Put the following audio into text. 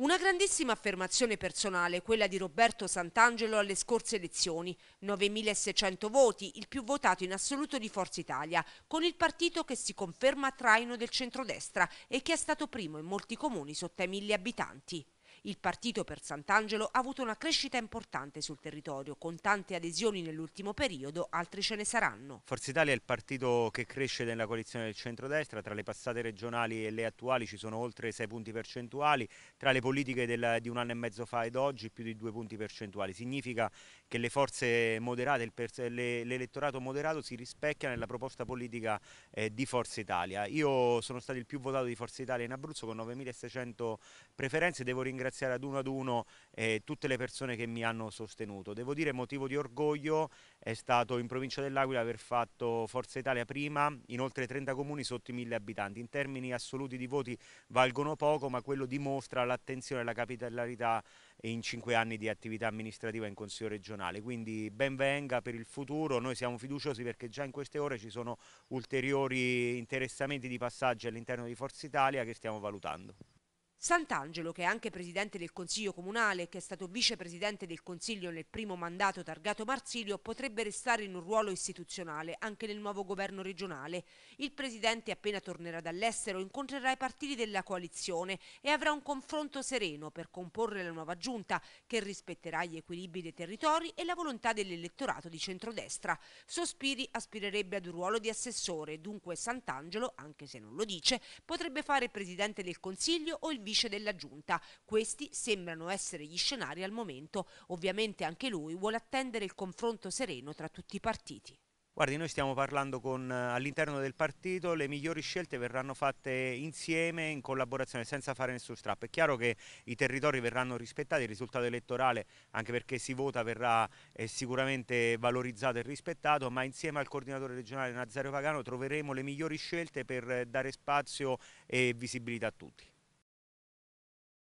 Una grandissima affermazione personale, quella di Roberto Sant'Angelo alle scorse elezioni. 9.600 voti, il più votato in assoluto di Forza Italia, con il partito che si conferma traino del centrodestra e che è stato primo in molti comuni sotto i mille abitanti. Il partito per Sant'Angelo ha avuto una crescita importante sul territorio, con tante adesioni nell'ultimo periodo, altri ce ne saranno. Forza Italia è il partito che cresce nella coalizione del centrodestra, tra le passate regionali e le attuali ci sono oltre 6 punti percentuali, tra le politiche del, di un anno e mezzo fa ed oggi più di 2 punti percentuali. Significa che le forze moderate, l'elettorato moderato si rispecchia nella proposta politica eh, di Forza Italia. Io sono stato il più votato di Forza Italia in Abruzzo con 9.600 preferenze, devo ringraziare ringraziare ad uno ad uno eh, tutte le persone che mi hanno sostenuto. Devo dire motivo di orgoglio è stato in provincia dell'Aquila aver fatto Forza Italia prima in oltre 30 comuni sotto i 1000 abitanti. In termini assoluti di voti valgono poco ma quello dimostra l'attenzione e la capitalarità in cinque anni di attività amministrativa in Consiglio regionale. Quindi ben venga per il futuro, noi siamo fiduciosi perché già in queste ore ci sono ulteriori interessamenti di passaggio all'interno di Forza Italia che stiamo valutando. Sant'Angelo, che è anche presidente del Consiglio Comunale e che è stato vicepresidente del Consiglio nel primo mandato targato Marsilio, potrebbe restare in un ruolo istituzionale anche nel nuovo governo regionale. Il presidente, appena tornerà dall'estero, incontrerà i partiti della coalizione e avrà un confronto sereno per comporre la nuova giunta, che rispetterà gli equilibri dei territori e la volontà dell'elettorato di centrodestra. Sospiri aspirerebbe ad un ruolo di assessore, dunque Sant'Angelo, anche se non lo dice, potrebbe fare presidente del Consiglio o il vice della giunta. Questi sembrano essere gli scenari al momento. Ovviamente anche lui vuole attendere il confronto sereno tra tutti i partiti. Guardi, noi stiamo parlando con eh, all'interno del partito, le migliori scelte verranno fatte insieme, in collaborazione, senza fare nessun strappo. È chiaro che i territori verranno rispettati, il risultato elettorale, anche perché si vota, verrà eh, sicuramente valorizzato e rispettato, ma insieme al coordinatore regionale Nazario Pagano troveremo le migliori scelte per eh, dare spazio e visibilità a tutti.